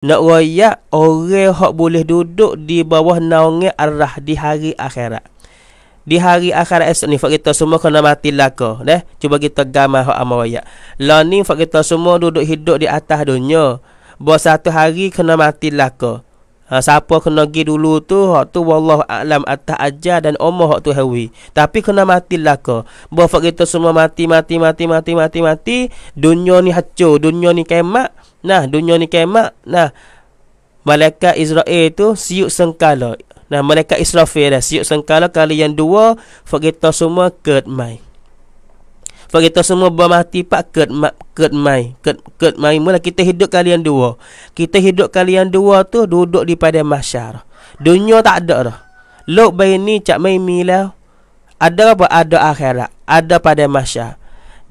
nak royak orang hok boleh duduk di bawah naungnya arah di hari akhirat. Di hari akhirat esok ni fak kita semua kena mati laka, deh. Cuba kita gamah hok amal royak. Lah ni fak kita semua duduk hidup di atas dunia. Bo satu hari kena mati laka. Ha, siapa kena pergi dulu tu, hok tu wallah alam atas aja dan omoh hok tu hawi. Tapi kena mati laka. Bo fak kita semua mati mati mati mati mati mati, dunia ni hancur, dunia ni kemak. Nah, dunia ni kemak. Nah, malaikat Israel tu siuk sengkala. Nah, malaikat Israfil dah siuk sengkala kali yang dua, fakita semua kert mai. Fakita semua bermati pak kert mai, kert mai, kert, kert mai. Mula kita hidup kali yang dua. Kita hidup kali yang dua tu duduk di pada masyar. Dunia tak ada dah. Lok bayi ni cak mai milau. Ada apa? Ada akhirat. Ada pada masyarakat.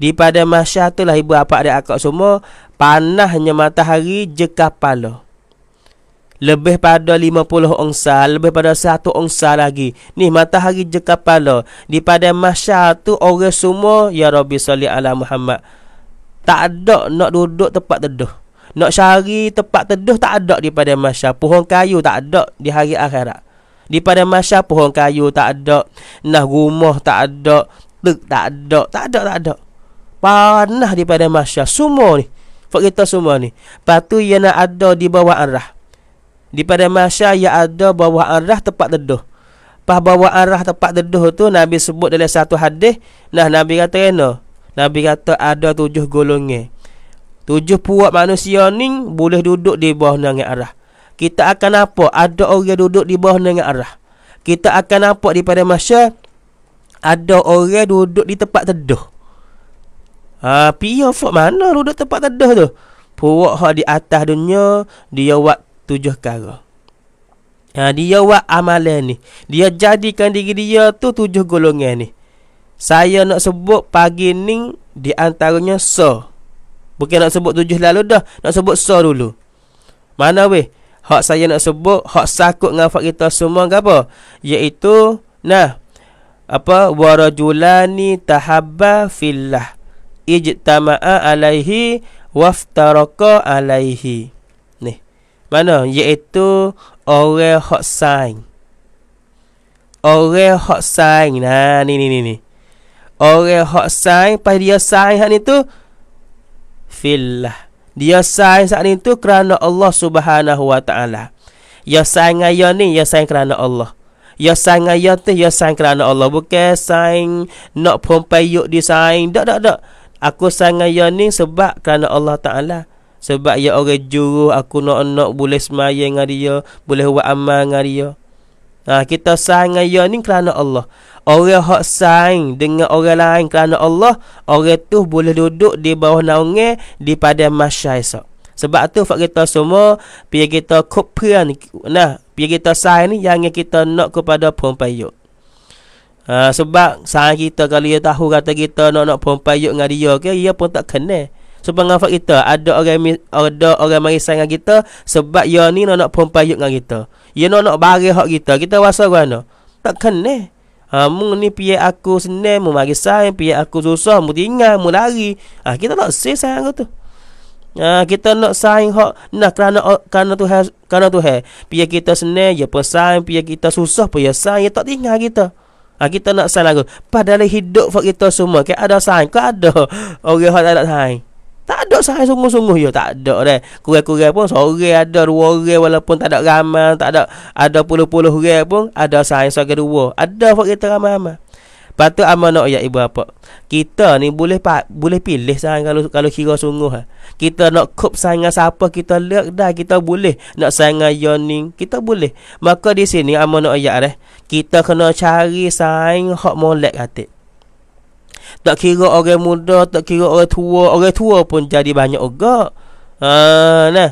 Di pada masyarakat itulah ibu apa ada akak semua panahnya matahari je kepala. Lebih pada 50 ongsa, lebih pada 1 ongsa lagi. Ni matahari je kepala. Di pada masa tu orang semua, Ya Rabbi Sali Allah Muhammad. Tak ada nak duduk tempat teduh. Nak cari tempat teduh tak ada di pada masa. Pohon kayu tak ada di hari akhirat. Di pada masa pohon kayu tak ada. Nah rumah tak ada. Tuk tak ada. Tak ada, tak ada. Panah di pada masa. Semua ni. Fak kita semua ni. Patu yang nak ada di bawah arah. Di pada masa yang ada bawah arah tempat teduh. Pas bawah arah tempat teduh tu Nabi sebut dalam satu hadis. Nah Nabi kata kena. Nabi kata ada tujuh golongnya. Tujuh puak manusia ni boleh duduk di bawah nangis arah. Kita akan apa? Ada orang yang duduk di bawah nangis arah. Kita akan apa di pada masa ada orang yang duduk di tempat teduh. Ah, ha, PE effort mana lu tempat tedah tu? Puak ha di atas dunia, dia buat tujuh perkara. Ha, dia buat amalan ni. Dia jadikan diri dia tu tujuh golongan ni. Saya nak sebut pagi ni di antaranya so. Bukan nak sebut tujuh lalu dah, nak sebut so dulu. Mana weh? Hak saya nak sebut, hak sakut dengan hak kita semua ke apa? Iaitu nah apa warajulani tahabba fillah ijtama'a alaihi waftaraka alaihi. Ni. Mana? Iaitu orang hak sain. Orang hak sain. Nah, ni ni ni ni. Orang hak sain pas dia sain hak ni tu fillah. Dia sain saat ni tu kerana Allah Subhanahu wa taala. Ya sain ngaya ni ya sain kerana Allah. Ya sain ngaya tu ya sain kerana Allah. Bukan sain nak pompa yuk di sain. Dak dak dak. Aku sangat yani sebab kerana Allah Ta'ala Sebab ya orang juru aku nak-nak boleh semaya dengan dia Boleh buat amal dengan dia ha, Kita sangat yani kerana Allah Orang hak saing dengan orang lain kerana Allah Orang tu boleh duduk di bawah naungnya Di pada masyarakat sebab tu fak kita semua pi kita kumpulan. nah pi kita sign ni yang kita nak kepada perempuan yuk Ha, sebab sang kita kalau dia tahu kata kita nak nak perempuan yuk dengan dia ke, dia pun tak kena. Sebab dengan kita, ada orang ada orang mari sang kita sebab dia ni nak nak perempuan yuk dengan kita. Dia nak nak bagi hak kita, kita rasa mana? Tak kena. Ha, mu ni piye aku senang, mu mari sang, piye aku susah, mu tinggal, mu lari. Ha, kita tak sesai sayang tu. Ha, kita nak saing hak nah kerana kerana tu kerana tu hai. Piye kita senang, ya pesan, piye kita susah, piye sang, ya tak tinggal kita. Ha, kita nak salah ke? Padahal hidup for kita semua. Kan ada sign. Kan ada. Orang okay, tak ada sign. Tak ada sign sungguh-sungguh. Ya, tak ada dah. kurang pun. Sore ada dua orang. Walaupun tak ada ramai. Tak ada. Ada puluh-puluh orang pun. Ada sign sore dua. Ada for kita ramai-ramai. Lepas tu amanah ayat ibu bapa. Kita ni boleh boleh pilih sangat kalau kalau kira sungguh. Eh. Kita nak kup sayang siapa kita lek dah kita boleh nak sayang yoning kita boleh. Maka di sini amanah ayat dah. Eh. Kita kena cari sayang hak molek hati. Tak kira orang muda, tak kira orang tua, orang tua pun jadi banyak juga. Ha nah.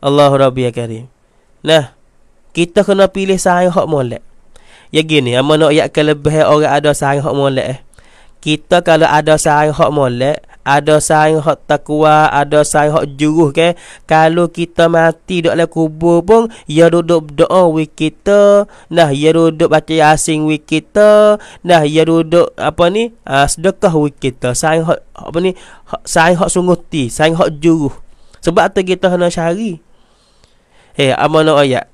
Allahu Rabbi ya Karim. Nah. Kita kena pilih sayang hak molek. Ya gini, amma nak ayat ke orang ada sayang hak molek eh. Kita kalau ada sayang hak molek, ada sayang hak takwa, ada sayang hak juruh ke, kalau kita mati dak le kubur pun, ya duduk doa wi kita, nah ya duduk baca asing wi kita, nah ya duduk apa ni? Uh, sedekah wi kita, sayang hak apa ni? Hak, sayang hak sungguh ti, sayang hak juruh. Sebab tu kita hendak cari. Eh, hey, amanah ayat.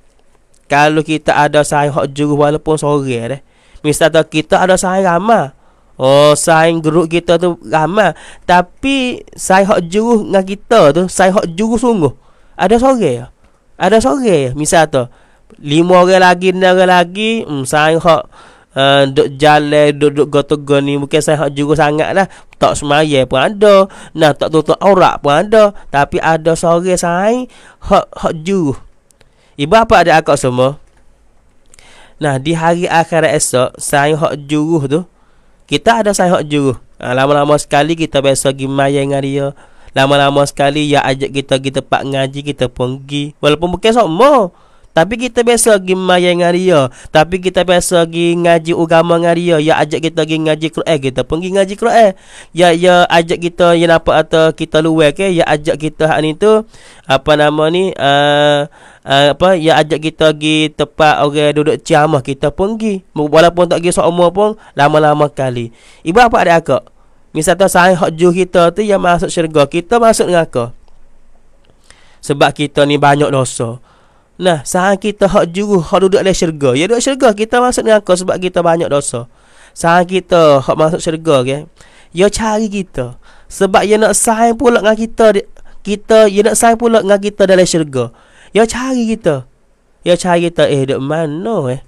Kalau kita ada sahih hak juru walaupun sore dah. Eh, Misal tu kita ada sahih ramah. Oh, sahih guru kita tu ramah. Tapi sahih hak juru dengan kita tu, sahih hak juru sungguh. Ada sore ya? Ada sore ya? Misal tu. Lima orang lagi, enam orang lagi. Hmm, sahih eh, hak duduk jalan, duduk gotong ni. Mungkin sahih hak juru sangat lah. Tak semaya pun ada. Nah, tak tutup aurat pun ada. Tapi ada sore sahih hak, hak juru. Ibu apa ada akak semua? Nah, di hari akhirat esok, saya hok juruh tu. Kita ada saya hok juruh. Ha, lama-lama sekali kita biasa pergi maya dengan dia. Lama-lama sekali ya ajak kita kita pak ngaji kita pergi walaupun bukan semua. Tapi kita biasa pergi mayai dengan dia. Tapi kita biasa pergi ngaji agama dengan dia. Ya ajak kita pergi ngaji Quran. Eh, kita pun pergi ngaji Quran. Ya ya ajak kita ya apa atau kita luar ke. Ya ajak kita hak ni tu. Apa nama ni. Uh, uh, apa ya ajak kita pergi tempat orang okay, duduk ciamah kita pun pergi walaupun tak pergi seumur pun lama-lama kali ibu apa ada akak misalnya sahih hak juh kita tu yang masuk syurga kita masuk dengan sebab kita ni banyak dosa Nah, sahang kita hak juru, hak duduk dalam syurga. Ya duduk syurga kita masuk neraka sebab kita banyak dosa. Sahang kita hak masuk syurga ke. Okay? Ya cari kita. Sebab ya nak sahang pula dengan kita kita ya nak sahang pula dengan kita dalam syurga. Ya cari kita. Ya cari kita eh duk mana eh.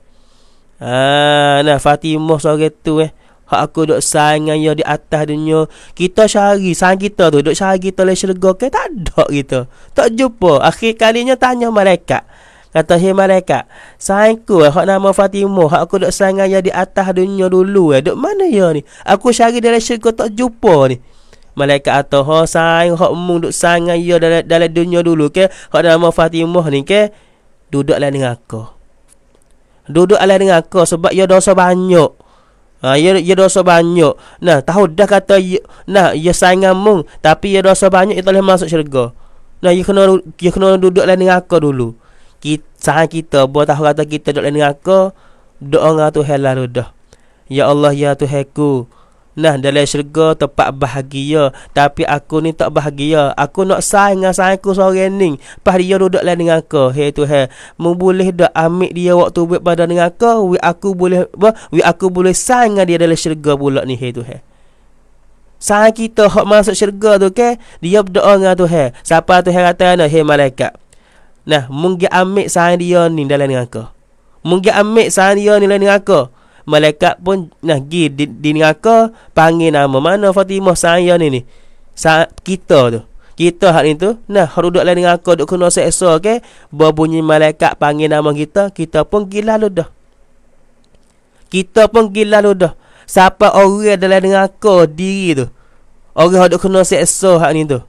Ah, nah Fatimah sore tu eh. Hak aku duk sayang dengan ya di atas dunia. Kita cari sahang kita tu duduk cari kita dalam syurga ke tak ada kita. Tak jumpa. Akhir kalinya tanya malaikat. Kata hei mereka sayangku, eh Hak nama Fatimah Hak aku dok sangat yang di atas dunia dulu eh dok mana ya ni Aku cari dalam syurga tak jumpa ni Malaikat atau Hak oh, sayang Hak mu dok sangat ya dalam, dalam dunia dulu ke Hak nama Fatimah ni ke Duduklah dengan aku Duduklah dengan aku Sebab ya dosa banyak Ha, ya, ya dosa banyak Nah, tahu dah kata ya, Nah, ya sayang mu Tapi ya dosa banyak Ya boleh masuk syurga Nah, ya kena, ya kena duduklah dengan aku dulu kita, kita buat tahu kata kita dok dengan aku doa ngah tu helah rudah ya Allah ya Tuhanku nah dalam syurga tempat bahagia tapi aku ni tak bahagia aku nak sai dengan sai aku seorang ni pas dia duduk lain dengan aku he tu he. mu dah dak ambil dia waktu buat pada dengan aku we aku boleh we aku boleh sayang dengan dia dalam syurga pula ni he tu he. Sang kita hok masuk syurga tu ke dia berdoa dengan he. Siapa tu he kata ana he malaikat. Nah, mungkin ambil sahan dia ni dalam dengan kau. Mungkin ambil sahan dia ni dalam dengan kau. Malaikat pun nah gi di, di dengan kau panggil nama mana Fatimah sahan dia ni ni. Sa kita tu. Kita hak ni tu nah harus duduk dengan kau duk kena seksa okey. Berbunyi malaikat panggil nama kita, kita pun gila lu dah. Kita pun gila lu dah. Siapa orang dalam dengan kau diri tu. Orang hak duk kena seksa hak ni tu.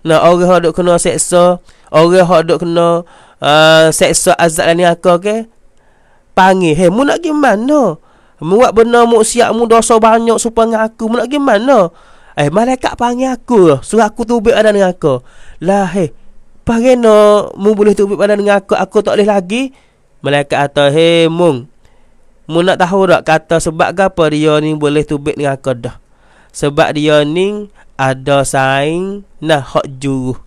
Nah, orang hok kena seksa, orang hok dok kena uh, seksa azab lain aka ke? Okay? Panggil, "Hei, mu nak pergi mana?" Mu buat benar maksiat mu dosa banyak supaya dengan aku. Mu nak pergi mana? Eh, malaikat panggil aku. Suruh aku tubik badan dengan aku. Lah, hei. no, mu boleh tubik badan dengan aku? Aku tak boleh lagi. Malaikat kata, hei, mung. Mu nak tahu tak kata sebab apa dia ni boleh tubik dengan aku dah. Sebab dia ni ada saing nah hak juruh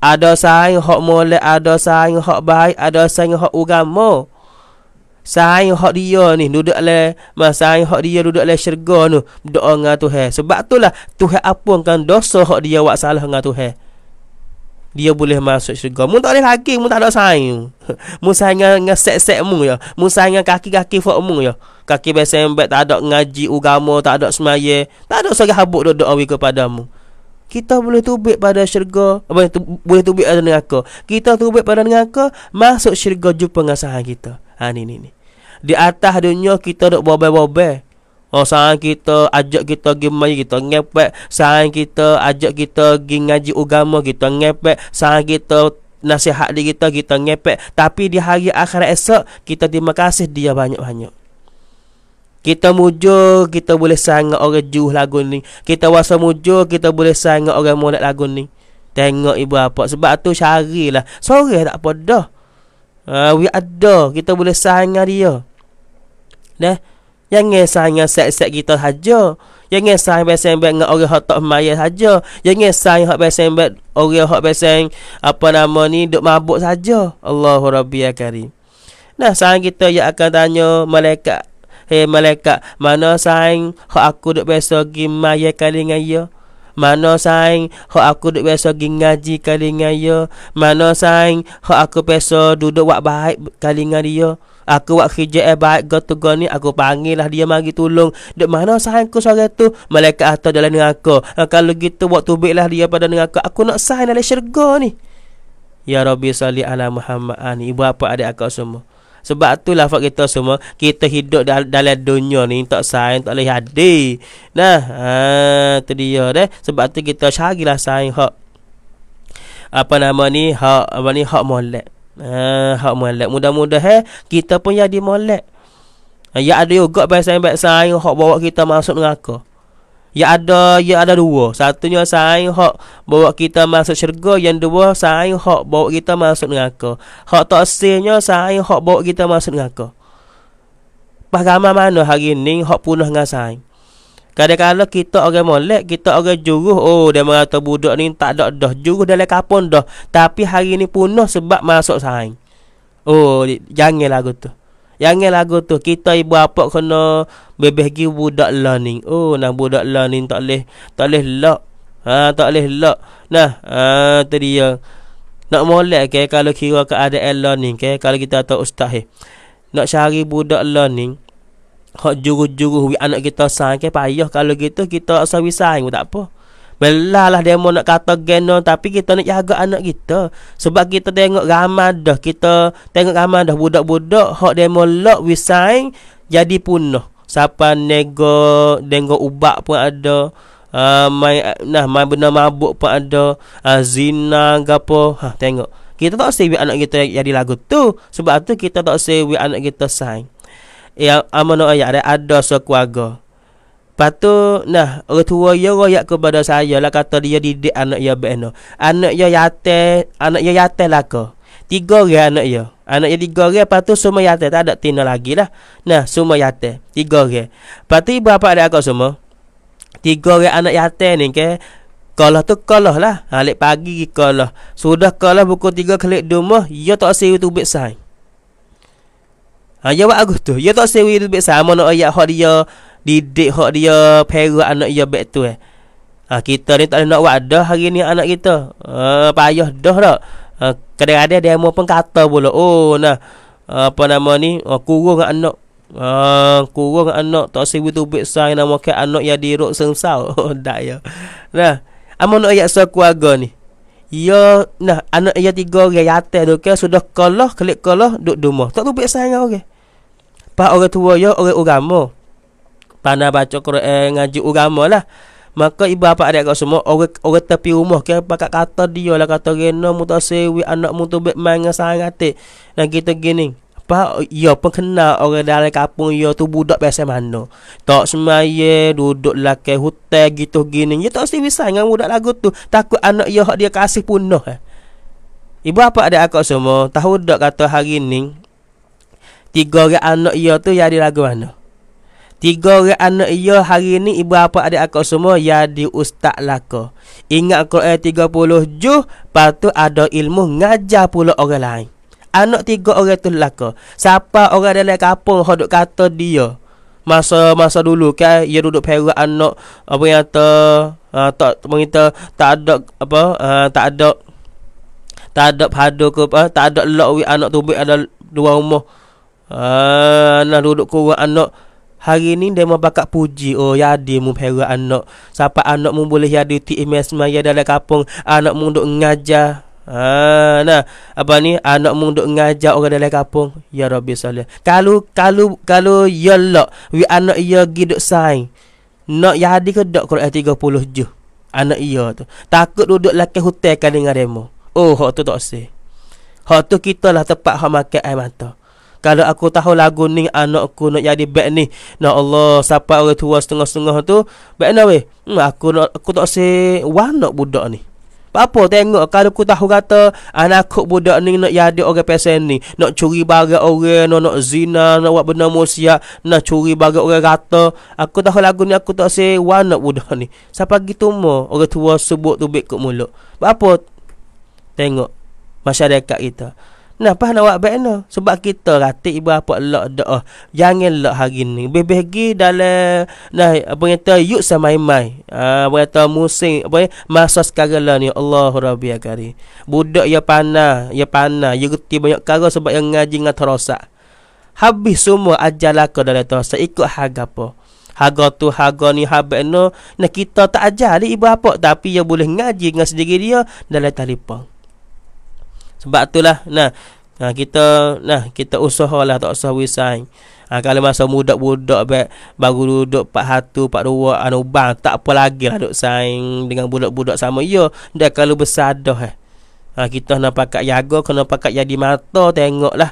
ada saing hak mole ada saing hak baik ada saing hak agama saing hak dia ni duduk le masa saing hak dia duduk le syurga tu doa dengan tuhan sebab itulah tuhan apungkan dosa hak dia buat salah dengan tuhan dia boleh masuk syurga mu tak boleh lagi mu tak ada saing mu saing dengan set-set mu ya mu saing kaki-kaki fak mu ya kaki bersembek tak ada ngaji agama tak ada semaya tak ada seorang habuk doa doa kepadamu kita boleh tubik pada syurga apa tu, boleh tubik pada neraka kita tubik pada neraka masuk syurga jumpa dengan kita ha ni ni ni di atas dunia kita dok bobe-bobe Oh sayang kita ajak kita pergi mai kita ngepek sayang kita ajak kita pergi ngaji agama kita ngepek sayang kita nasihat di kita kita ngepek tapi di hari akhir esok kita terima kasih dia banyak-banyak kita mujo kita boleh sangat orang juh lagu ni. Kita wasa mujo kita boleh sangat orang molek lagu ni. Tengok ibu apa sebab tu carilah. Sore tak apa dah. Uh, we ada kita boleh sayang dia. Dah. Jangan sayang set-set kita saja. Jangan sangat besembek dengan orang hak tak maya saja. Jangan sangat hak besembek orang hak beseng apa nama ni duk mabuk saja. Allahu rabbiyal karim. Nah, sekarang kita yang akan tanya malaikat Hey eh, malaikat, mana saing hak aku duk biasa pergi maya kali dengan ya? Mana saing hak aku duk biasa pergi ngaji kali dengan ya? Mana saing hak aku biasa duduk wak baik kali dengan dia? Aku buat kerja yang eh, baik gotu go ni Aku panggil lah dia mari tolong Dek mana sahan aku suara tu Malaikat atau jalan dengan aku eh, Kalau gitu waktu baik lah dia pada dengan aku Aku nak sahan dari syurga ni Ya Rabbi Salih ala Muhammad ah, ni. Ibu apa adik aku semua sebab tu lah lafak kita semua Kita hidup dalam dunia ni Tak sayang tak boleh hadir Nah ha, Itu dia deh. Sebab tu kita carilah sayang hak Apa nama ni Hak apa ni Hak molek ha, Hak molek Mudah-mudahan eh, Kita pun jadi molek ha, Ya ada juga Baik sayang-baik sayang Hak bawa kita masuk neraka Ya ada ya ada dua. Satunya sain hak bawa kita masuk syurga, yang dua sain hak bawa kita masuk neraka. Hak taksirnya sain hak bawa kita masuk neraka. Bagaimana mana hari ini hak punah dengan sain? Kadang-kadang kita orang molek, kita orang juruh, oh dia merata budak ni tak ada dah, juruh dalam kapun dah. Tapi hari ini punah sebab masuk sain. Oh, janganlah gitu. Yang ni lagu tu Kita ibu apa kena Bebeh gi budak lah ni Oh nak budak lah ni tak boleh Tak boleh lak ha, Tak boleh lak Nah ha, tu dia Nak molek ke Kalau kira keadaan lah ni ke Kalau kita tahu ustaz he. Eh, nak cari budak lah ni Hak juru-juru anak kita sang ke payah kalau gitu kita asal wisai pun tak apa. Belah lah demo nak kata geno Tapi kita nak jaga anak kita Sebab kita tengok ramah Kita tengok ramah budak-budak Hak demo lock we sign Jadi punah Siapa nego Dengok ubak pun ada uh, main, Nah main benda mabuk pun ada uh, Zina gapo ha, Tengok Kita tak sebi anak kita jadi lagu tu Sebab tu kita tak sebi anak kita sign Ya amanah ayat ada ada sekeluarga. So Patu nah orang tua ya royak kepada saya lah kata dia didik anak ya beno. Anak ya yate, anak ya yate lah ko. Tiga orang anak ya. Anak ya tiga orang patu semua yate tak ada tina lagi lah. Nah, semua yate, tiga orang. Patu ibu bapa ada aku semua. Tiga orang anak yate ni ke kalah tu kalah lah. Alik ha, pagi kalah. Sudah kalah buku tiga kelik dumah, ya tak sewi tu bet sai. ya buat aku tu. Ya tak sewi tu bet sai mana ayat hak dia didik hak dia perak anak dia back tu eh. Ha, kita ni tak ada nak buat dah hari ni anak kita. Ha, payah dah tak. Ha, kadang-kadang dia mau pun kata pula. Oh nah. apa nama ni? Ha, kurung anak. Ha, kurung anak. Tak sibuk tu buat sang nak makan anak yang diruk sengsau. Oh, dah ya. Nah. Amun nak ayat sekeluarga ni. Ya, nah anak ia ya tiga orang yatim tu okay? sudah kalah, kelik kalah duduk rumah. Tak tu biasa dengan orang. Okay? Pak orang tua ya, orang agama pandai baca Quran eh, ngaji agama lah. Maka ibu bapa adik kau semua orang orang tepi rumah kau pakak kata dia lah kata rena mutasewi anak mutu bet mangga sangat Nah kita gini. Apa ya pun kenal orang dari kampung ya tu budak biasa mana. Tak semaya duduk lah ke hotel gitu gini. Ya tak sewi sangat budak lagu tu. Takut anak ya dia kasih punah. Eh. Ibu apa ada aku semua tahu dak kata hari ni tiga orang anak ia ya tu yang di lagu mana? Tiga orang anak ia hari ini ibu apa ada aku semua ya di ustaz laka. Ingat Quran 30 juz, patu ada ilmu ngajar pula orang lain. Anak tiga orang tu lah ko. Siapa orang dalam Kapung hok kata dia? Masa masa dulu kan ia duduk perak anak apa yang ter ha, tak mengita tak ada apa uh, tak ada tak ada padu ke apa uh, tak ada lok anak tu ada dua rumah. Ha, ah uh, nak duduk kurang anak Hari ni dia mau bakat puji. Oh, ya dia mu anak. Siapa anak mu boleh ya di TMS Maya dalam kapung, Anak mu duk ngajar. Ha, nah, apa ni? Anak mu duk ngajar orang dalam kapung, Ya Robi Saleh. Kalau kalau kalau ya lo, wi anak ya gi duk sain. Nak ya di kedok tiga puluh juz. Anak ia ya tu. Takut duduk laki hotel kan dengan demo. Oh, hak tu tak sih. Hak tu lah tempat hak makan air mata. Kalau aku tahu lagu ni aku nak jadi baik ni. nah Allah, siapa orang tua setengah-setengah tu? Baik nak weh. Hmm, aku nak aku tak se wanak budak ni. Apa tengok kalau aku tahu kata anak aku budak ni nak jadi orang pesen ni, nak curi barang orang, nak, nak zina, nak buat benda musia, nak curi barang orang kata, Aku tahu lagu ni aku tak se wanak budak ni. Siapa gitu mo orang tua sebut tu baik kat mulut. Apa tengok masyarakat kita. Nah, apa nak buat baik Sebab kita rata ibu apa lak doa. Oh, jangan lak hari ni. Bebeh pergi dalam, nah, apa kata, yuk samai-mai. Ah, apa kata, musim, apa ya, masa sekarang lah ni. Allahu Rabbi Akari. Ya Budak ya panah, ya panah. Ya kerti banyak kara sebab yang ngaji dengan terosak. Habis semua ajarlah kau dalam terosak. Ikut harga apa. Harga tu, harga ni, harga ni. Nah, kita tak ajar ibu apa. Tapi yang boleh ngaji dengan sendiri dia dalam telefon sebab itulah nah Nah kita nah kita usahalah tak usah wisai. Ha, kalau masa budak-budak baik, baru duduk pak satu, pak dua, anu bang, tak apa lagi lah duduk saing dengan budak-budak sama. Ya, dah kalau besar dah. Eh. Ha, kita nak pakai jaga, kena pakai jadi mata, tengoklah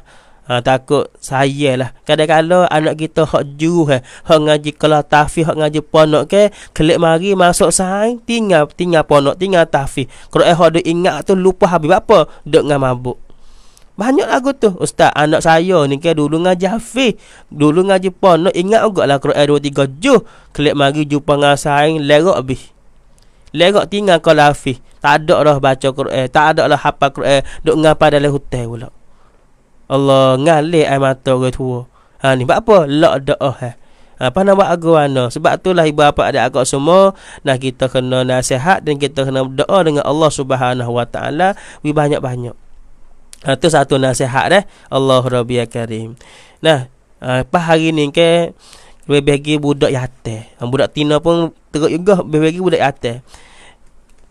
ha, takut saya lah kadang-kadang anak kita hak juh eh. hak ngaji kalau tafi hak ngaji ponok ke kelik mari masuk sain tinggal tinggal ponok tinggal tafi kalau eh ada ingat tu lupa habis apa duk dengan mabuk banyak lagu tu Ustaz anak saya ni ke dulu ngaji hafi Dulu ngaji ponok Ingat juga lah eh dua tiga Juh Kelip mari jumpa dengan saing Lerok habis Lerok tinggal kalau lah hafi Tak ada lah baca Kru Tak ada lah hafal Kru Duk ngapa dalam hotel pula Allah ngalik air mata orang tua. Ha ni buat apa? Lak doah eh. Ha, apa nak buat aku Sebab itulah ibu bapa ada agak semua. Nah kita kena nasihat dan kita kena doa dengan Allah Subhanahu Wa Taala. Wi banyak banyak. Ha, tu satu nasihat deh. Allah Rabbi Karim. Nah, apa ha, hari ni ke? Lebih budak yatim. Ha, budak tina pun teruk juga. Lebih budak yatim.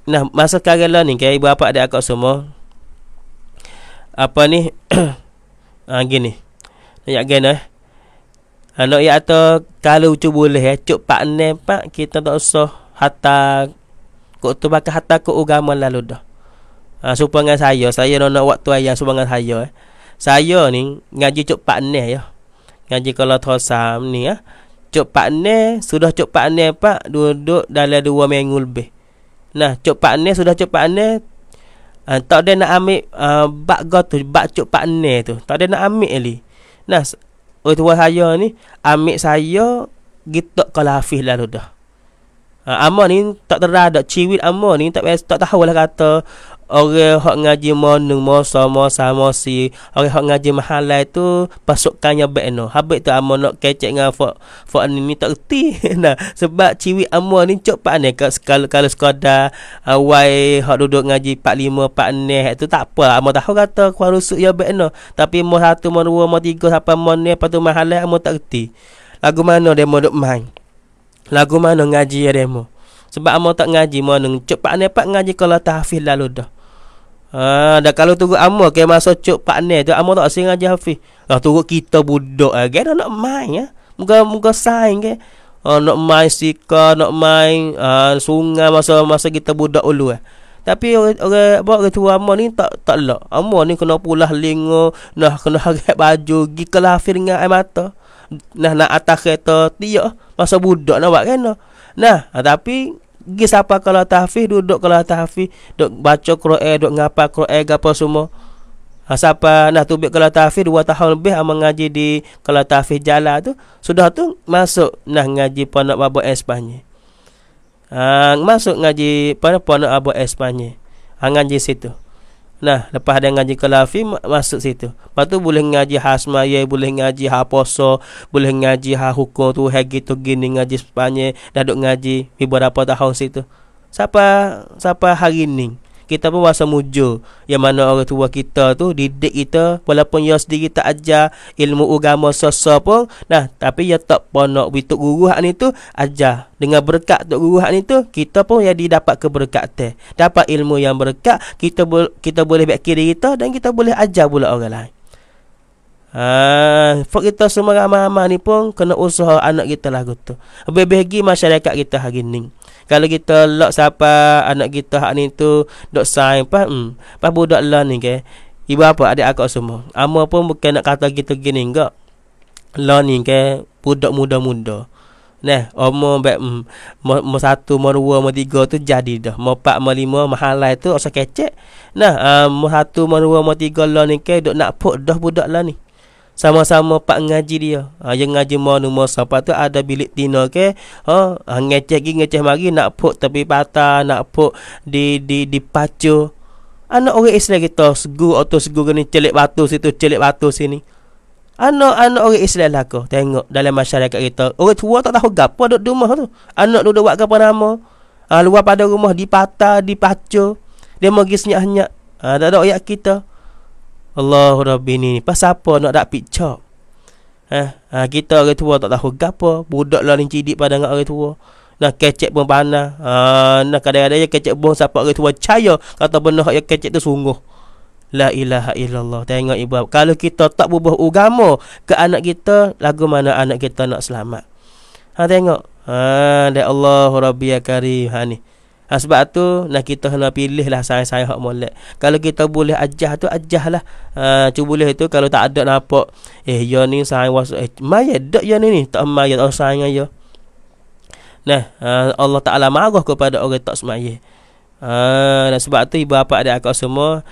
Nah, masa sekarang lah ni ke? Ibu bapa ada agak semua. Apa ni? Ha gini. Nak gini eh. Ha ah, nak ya atau kalau cu boleh eh cuk pak ne pak kita tak usah hatta kok tu bakal hatta ko agama lalu dah. Ha supaya saya saya nak nak waktu ayah supaya saya eh. Saya ni ngaji cuk pak ne ya. Ngaji kalau tosam ni ya. Cuk pak ne sudah cuk pak ne pak duduk dalam dua minggu lebih. Nah, cuk pak ne sudah cuk pak ne Ha, tak ada nak ambil uh, bak go tu, bak cuk pak ne tu. Tak ada nak ambil ali. Nah, oi tu saya ni, ambil saya gitok ke lah Hafiz lah tu dah. Ha, ah, amo ni tak terada ciwit amon ni tak tak tahu lah kata orang hak ngaji mana masa masa si. orang hak ngaji mahalai tu pasukan yang baik no habis tu amo nak kecek dengan fak fak ni ni tak reti nah sebab ciwi amo ni cok pak ni kalau kalau sekada awai ah, hak duduk ngaji pak lima pak hak tu tak apa amo tahu kata ku rusuk yang baik no tapi mo satu mo dua mo tiga apa mo ni patu mahalai amo tak reti lagu mana demo duk main lagu mana ngaji dia mo. sebab amo tak ngaji mo nung cepat ni pak ngaji kalau tahfil lalu dah Ha, dah kalau tunggu amal ke masa cuk Pak Nel tu amal tak sing aja Hafiz. Lah turut kita budak ah. Gerak nak main ya. Muka muka sain ke. Ha, ah, nak main sika, nak main ha, sungai masa masa kita budak dulu eh. Tapi orang apa orang tua amal ni tak tak lah. Amal ni kena pulah lingo, nak kena harap baju, gi ke lafir dengan air mata. Nah nak atas kereta tiak masa budak nak buat kena. Nah, tapi Gi siapa kalau tahfiz duduk kalau tahfiz, duk baca Quran, duk ngapa Quran gapo semua. Ha, siapa nak tubik kalau tahfiz dua tahun lebih amang ngaji di kalau tahfiz jala tu, sudah tu masuk nak ngaji pondok babo Espanya. Ha, masuk ngaji pondok pondok babo Espanya. Ha, ngaji situ. Nah, lepas ada ngaji kalafi masuk situ. Lepas tu boleh ngaji hasmaya, boleh ngaji ha poso, boleh ngaji ha hukum tu hegi ha tu gini ngaji sepanye, dah dok ngaji beberapa tahun situ. Siapa siapa hari ni? kita pun rasa mujur yang mana orang tua kita tu didik kita walaupun ia sendiri tak ajar ilmu agama sesa pun nah tapi ia tak ponok bituk guru hak ni tu ajar dengan berkat tok guru hak ni tu kita pun yang didapat keberkatan dapat ilmu yang berkat kita bo- kita boleh baik diri kita dan kita boleh ajar pula orang lain Ah, uh, kita semua ramai-ramai ni pun kena usaha anak kita lah gitu. lebih masyarakat kita hari ni kalau kita lock siapa anak kita hak ni tu dok sign pas, hmm pa budak lah ni ke ibu apa adik aku semua ama pun bukan nak kata kita gini enggak lah ni ke budak muda-muda Nah, umur baik hmm. mo, satu, mo dua, mo tiga tu jadi dah. Mo empat, mo lima, mo halai tu usah kecek. Nah, ah, mo satu, mo dua, mo tiga lah ni ke duk nak put dah budak lah ni sama-sama pak ngaji dia. Ha, yang ngaji mana rumah siapa tu ada bilik tina ke. Ha, ha ngeceh gi ngeceh mari nak pok tepi patah, nak pok di di di pacu. Anak orang Islam kita segu atau segu gini celik batu situ celik batu sini. Anak-anak orang Islam lah kau tengok dalam masyarakat kita. Orang tua tak tahu gapo duduk rumah tu. Anak duduk buat gapo nama. Ha, luar pada rumah dipatah, dipacu. Dia mergi hanya senyak Ha, tak ada ayat kita. Allahu Rabbi ni Pasal apa nak dak picture eh, ha? ha? Kita orang tua tak tahu apa Budak lah ni cidik pada dengan orang tua Nak kecek pun panah ha, Nak kadang-kadang ya kecek pun Siapa orang tua caya Kata benar yang kecek tu sungguh La ilaha illallah Tengok ibu Kalau kita tak berubah agama Ke anak kita Lagu mana anak kita nak selamat ha, Tengok ha, Dari Allahu Rabbi ya Karim ha, ni. Ha, sebab tu nak kita kena pilih lah saya saya hak molek. Kalau kita boleh ajah tu ajah lah. Ha, cuba boleh tu kalau tak ada nampak eh ya ni saya was eh mayat dak ya ni ni tak mayat oh sayang ya. Nah, ha, Allah Taala marah kepada orang tak semaya. Ha, sebab tu ibu bapa ada akak semua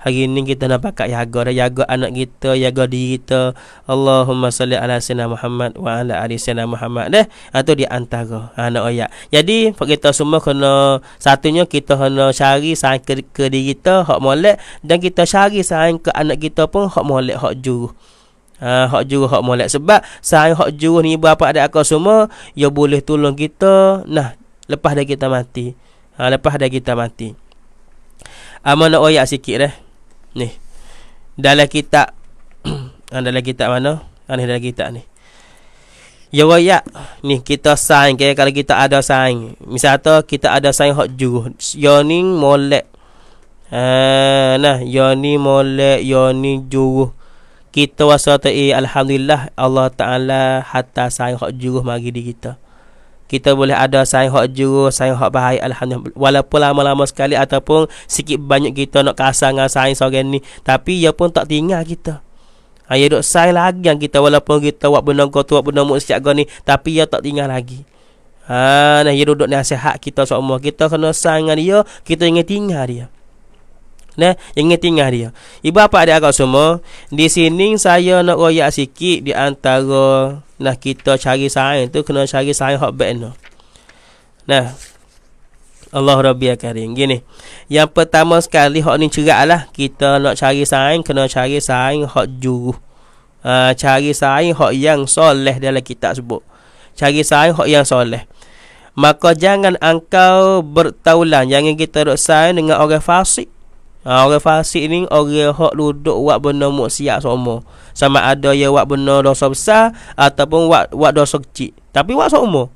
Hari ni kita nak pakat jaga dah jaga anak kita, jaga diri kita. Allahumma salli ala sayyidina Muhammad wa ala ali sayyidina Muhammad dah. Atau ha, di antara anak ayat. Jadi kita semua kena satunya kita kena cari sang ke, ke diri kita hak molek dan kita cari sang ke anak kita pun hak molek hak juru. Ha, hak juru hak molek sebab sang hak juru ni berapa ada aku semua ya boleh tolong kita nah lepas dah kita mati. Ha, lepas dah kita mati. Amanah oyak sikit dah. Eh? ni dalam kitab ah, dalam kitab mana ani ah, dalam kitab ni ya wa ya ni kita sign ke kalau kita ada sign misal kita ada sign hak juru yoning molek eh nah yoni molek yoni juru kita wasata alhamdulillah Allah taala hatta sign hak juru mari di kita kita boleh ada saya hak juru, saya hak bahaya alhamdulillah. Walaupun lama-lama sekali ataupun sikit banyak kita nak kasar dengan saya seorang ni, tapi ia pun tak tinggal kita. Ha, ia duk saya lagi yang kita walaupun kita buat benda kau tu, buat benda muksyak kau ni, tapi ia tak tinggal lagi. Ha, nah, ia duduk nasihat kita semua. Kita kena sayang dia, kita ingin tinggal dia. Nah, ingin tinggal dia. Ibu apa ada agak semua? Di sini saya nak royak sikit di antara Nah kita cari sain tu kena cari sain hak baik Nah. Allah Rabbi Karim. Gini. Yang pertama sekali hak ni lah Kita nak cari saing kena cari saing hak juru. Uh, ha, cari saing hak yang soleh dalam kita sebut. Cari saing hak yang soleh. Maka jangan engkau bertaulan. Jangan kita duduk saing dengan orang fasik. Ha, orang fasik ni orang hak duduk buat benda maksiat semua. Sama ada yang buat benda dosa besar ataupun buat buat dosa kecil. Tapi buat semua.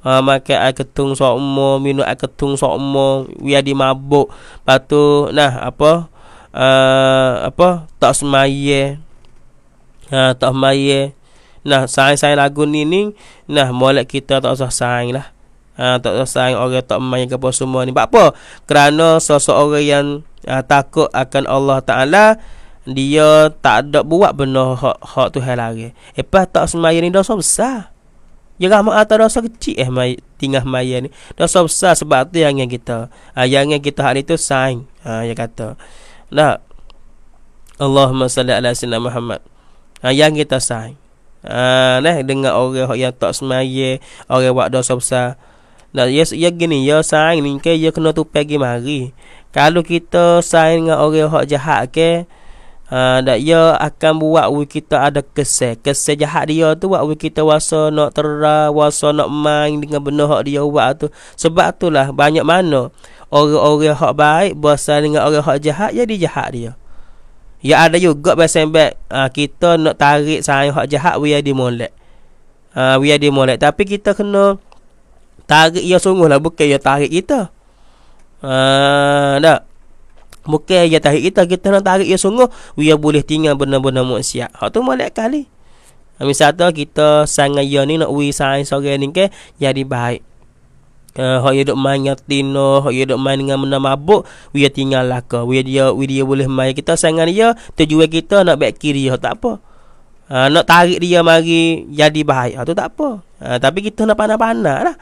Ha, makan air ketung semua, minum air ketung semua, dia di mabuk. Patu nah apa? Uh, apa? Tak semaya. Ha, tak semaya. Nah, sayang-sayang lagu ni ni, nah molek kita tak usah sayang lah ha, tak selesai orang tak main apa semua ni. Sebab apa? Kerana sosok orang yang ha, takut akan Allah Ta'ala, dia tak ada buat benda hak-hak Tuhan lagi. Lepas tak semayang ni dosa besar. Ya rahmat atau dosa kecil eh mai tinggal maya ni. Dosa besar sebab tu yang yang kita. Ha, yang yang kita hari tu sign. Ha, dia kata. Nah. Allahumma salli ala sayyidina Muhammad. Ha, yang kita sign. Ha, nah dengan orang yang tak semaya, orang buat dosa besar. Nah, ya, ya gini, ya saing ni ke, ya kena tu pergi mari. Kalau kita saing dengan orang yang jahat ke, uh, dak ya akan buat we kita ada kesel. Kesel jahat dia tu buat we kita rasa nak tera, rasa nak main dengan benda hak dia buat tu. Sebab itulah banyak mana orang-orang hak baik bersaing dengan orang hak jahat jadi jahat dia. Ya ada juga besembek uh, ah, kita nak tarik saing hak jahat we ada molek. Ah uh, we ada molek tapi kita kena Tarik ia sungguh lah Bukan ia tarik kita Haa Tak Bukan ia tarik kita Kita nak tarik ia sungguh Ia boleh tinggal benar-benar maksiat Hak tu malak kali ha, Misal tu kita Sangat ia ya ni nak Wih sain sore ni ke Jadi baik Uh, hak dia main dengan tino, hak dia main dengan benda mabuk, dia tinggal lah ke. Dia, dia, dia boleh main kita sangat dia, ya, tujuan kita nak baik kiri, ha, tak apa. Uh, nak tarik dia mari jadi bahaya, ha, tu tak apa. Uh, tapi kita nak panah-panah lah. -panah,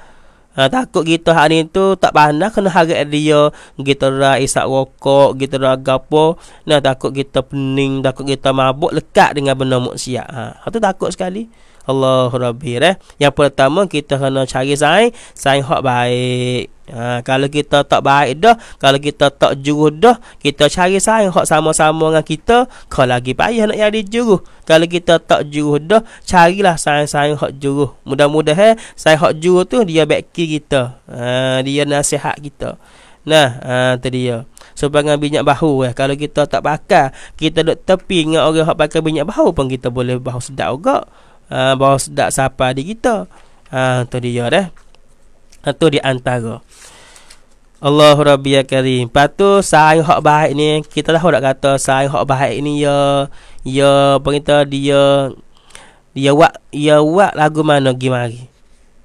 Ha, takut kita hari ni tu tak pandai kena harap dia kita dah isap rokok, kita dah gapo. Nah takut kita pening, takut kita mabuk lekat dengan benda maksiat. Ha, ah, tu takut sekali. Allah Rabbi eh. Yang pertama kita kena cari sign Sign hak baik ha, Kalau kita tak baik dah Kalau kita tak juruh dah Kita cari sign hak sama-sama dengan kita Kau lagi payah nak jadi juruh Kalau kita tak juruh dah Carilah sign-sign hak juruh mudah mudah eh, sign hak juruh tu dia backki kita ha, Dia nasihat kita Nah, ha, tu dia Supaya minyak bahu eh. Kalau kita tak pakai Kita duduk tepi dengan orang hak pakai minyak bahu pun Kita boleh bahu sedap juga bahawa sedap siapa di kita. Ha, tu dia dah. Itu ah, di antara. Allahu Rabbi ya Karim. Patu sayang hak baik ni, kita dah nak kata sayang hak baik ni ya ya pengita dia dia buat dia buat lagu mana gi mari.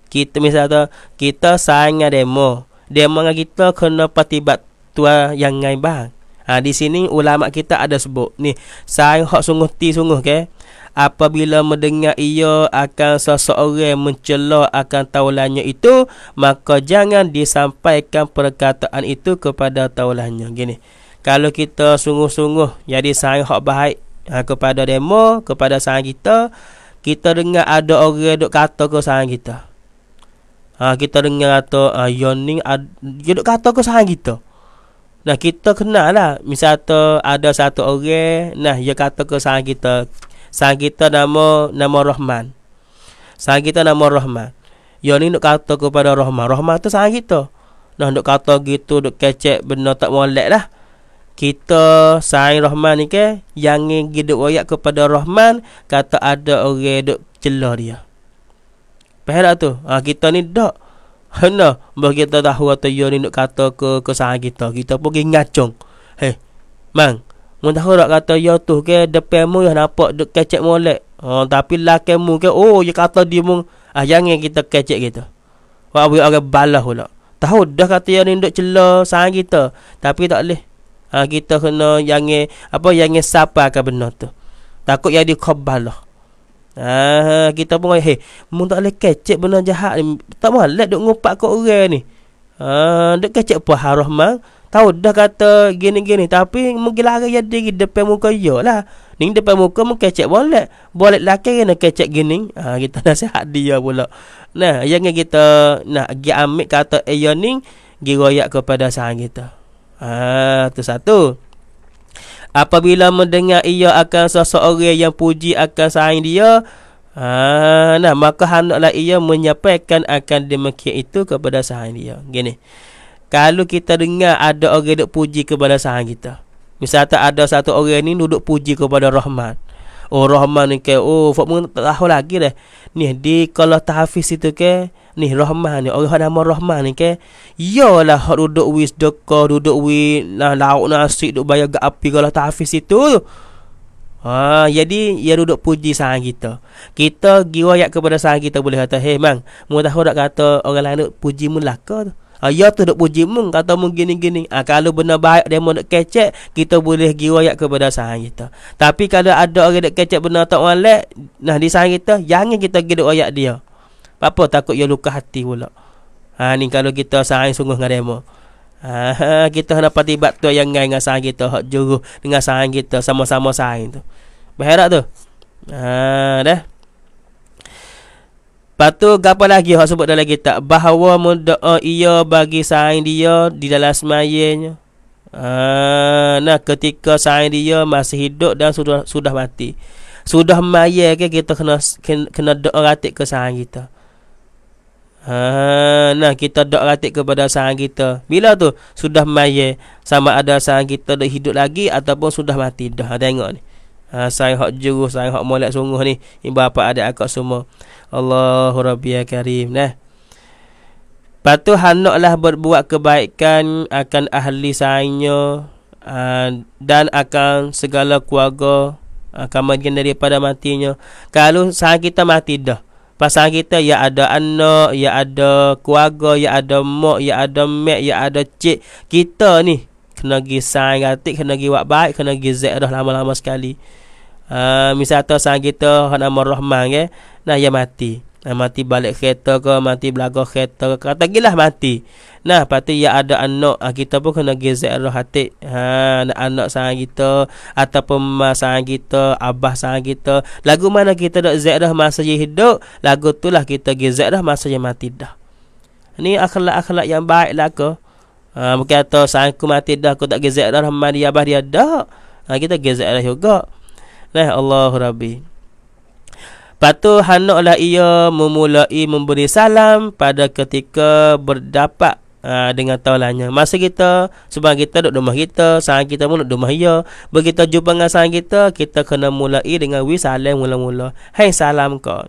Kita misalnya kita sayang demo. Demo dengan kita kena patibat tua yang ngai bang. Ha, di sini ulama kita ada sebut ni sayang hak sungguh ti sungguh ke. Okay? apabila mendengar ia akan seseorang mencela akan taulannya itu maka jangan disampaikan perkataan itu kepada taulannya gini kalau kita sungguh-sungguh jadi sangat hak baik ha, kepada demo kepada sang kita kita dengar ada orang duk kata ke sang kita ha, kita dengar atau ha, yoning ya, ad, kata ke sang kita Nah kita kenal lah Misalnya ada satu orang Nah dia kata ke sang kita Sang kita nama nama Rahman. Sang kita nama Rahman. Yo ni nak kata kepada Rahman. Rahman tu sang kita. Nah nak kata gitu duk kecek benda tak molek lah. Kita sang Rahman ni ke yang ingin giduk wayak kepada Rahman kata ada orang duk celah dia. Faham tu? Ha, kita ni dak. Hana, bagi kita tahu atau yo ni nak kata ke ke kita, kita pergi ngacung. Hei, mang, Muntah orang kata Ya tu ke Depan mu Ya nampak dek Kecek molek ha, Tapi laki mu ke Oh ya kata dia mu ah, Jangan kita kecek gitu, Wah buat orang balah pula Tahu dah kata Ya ni duk Sang kita Tapi tak boleh ha, Kita kena Jangan Apa Jangan siapa akan benar tu Takut yang dikobal Ah ha, kita pun eh hey, mun tak leh kecek benda jahat ni tak boleh duk ngumpat kat orang ni. Ah duk kecek puah rahmah Tahu dah kata gini-gini Tapi menggelari dia diri depan muka dia lah Ni depan muka muka kecek boleh Boleh laki kena kecek gini ha, Kita sehat dia pula Nah, yang kita nak pergi ambil kata Ayo eh, ni Giroyak kepada sang kita Ah, tu satu Apabila mendengar ia akan seseorang yang puji akan saing dia ha, nah, Maka hendaklah ia menyampaikan akan demikian itu kepada saing dia Gini kalau kita dengar ada orang duduk puji kepada sahabat kita. misalnya tak ada satu orang ni duduk puji kepada Rahman. Oh Rahman ni ke oh fak mun tak tahu lagi dah. Ni di kalau tahfiz itu ke ni Rahman ni orang nama Rahman ni ke iyalah hak duduk wi sedekah duduk wi nah lauk nasi duduk bayar gak api kalau tahfiz itu. Ha jadi ia duduk puji sahabat kita. Kita giwayat kepada sahabat kita boleh kata hey mang mu tahu dak kata orang lain duduk puji mun laka tu. Ha, ya tu dok puji mung kata mung gini gini ha, kalau benar baik dia mau nak kecek kita boleh gi royak kepada sang kita tapi kalau ada orang nak kecek benar tak oleh nah di sang kita jangan kita gi dok royak dia apa takut dia luka hati pula ha ni kalau kita sang sungguh dengan demo ha, kita nak patibat tu yang ngai dengan sang kita hak juru dengan sang kita sama-sama sang tu berharap tu ha dah Lepas tu gapo lagi hak sebut dah lagi tak bahawa mendoa ia bagi saing dia di dalam semayenya. Ah nah ketika saing dia masih hidup dan sudah sudah mati. Sudah maya ke kita kena kena, kena doa ratik ke saing kita. Ah nah kita doa ratik kepada saing kita. Bila tu sudah maya sama ada saing kita dah hidup lagi ataupun sudah mati dah tengok ni ha, ah, saya hak jurus saya hak molek sungguh ni imbah bapa ada akak semua Allahu rabbi ya karim nah patu hanoklah berbuat kebaikan akan ahli sainyo ha, ah, dan akan segala keluarga akan ah, mungkin daripada matinya kalau saat kita mati dah pasal kita ya ada anak ya ada keluarga ya ada mak ya ada mak ya ada cik kita ni kena pergi sign gatik kena pergi buat baik kena pergi zek dah lama-lama sekali uh, misal tu sang kita nama Rahman ke eh. nah dia mati nah, mati balik kereta ke mati belaga kereta ke kata gilah mati nah patut ya ada anak ah, kita pun kena pergi zek hati ha ah, anak, anak sang kita ataupun mak sang kita abah sang kita lagu mana kita dak zek dah masa dia hidup lagu tulah kita pergi dah masa dia mati dah Ini akhlak-akhlak yang baiklah lah ke Ha, mungkin atau sangku mati dah aku tak gezek dah Rahman dia ya bah dia dah. Ha, kita gezek lah juga. Nah, Allahu Rabbi. Patu hanoklah ia memulai memberi salam pada ketika berdapat ha, dengan taulanya. Masa kita sebab kita duduk rumah kita, sang kita pun duduk rumah ia. Begitu jumpa dengan sang kita, kita kena mulai dengan wi salam mula-mula. Hai salam kau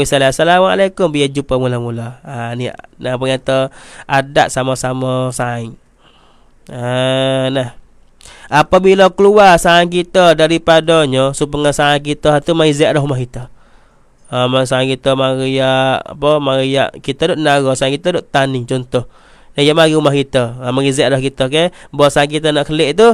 assalamualaikum. Biar jumpa mula-mula. Ha, ni nak apa kata adat sama-sama sign. Ha, nah. Apabila keluar sang kita daripadanya supaya sang kita ha, tu mai ada rumah kita. Ha, mai sang kita mari apa mari kita duk nara sang kita duk tani contoh. Dia ya, mari rumah kita, ha, mari ziarah kita okay. Bos sang kita nak klik tu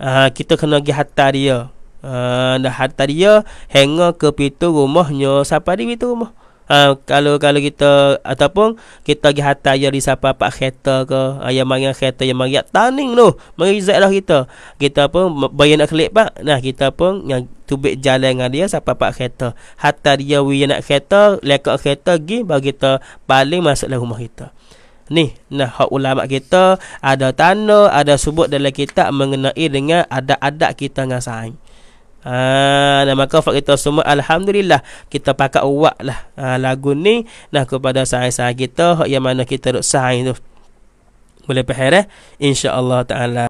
ha, kita kena pergi hantar dia. Eh, dah tadi ya hanger ke pintu rumahnya siapa di pintu rumah Uh, kalau kalau kita ataupun kita pergi hantar ya di siapa pak kereta ke ayam ha, uh, mangan kereta yang mangiat taning tu mari lah kita kita pun bayar nak klik pak nah kita pun yang tubik jalan dengan dia siapa pak kereta hantar dia ya, we nak kereta lekat kereta gi bagi kita paling masuk dalam rumah kita ni nah hak ulama kita ada tanda ada sebut dalam kitab mengenai dengan ada adat kita dengan saing Ha, dan maka fak kita semua alhamdulillah kita pakai uak lah ha, lagu ni nah kepada sahih-sahih kita yang mana kita duk sahih tu boleh pahir eh insyaallah taala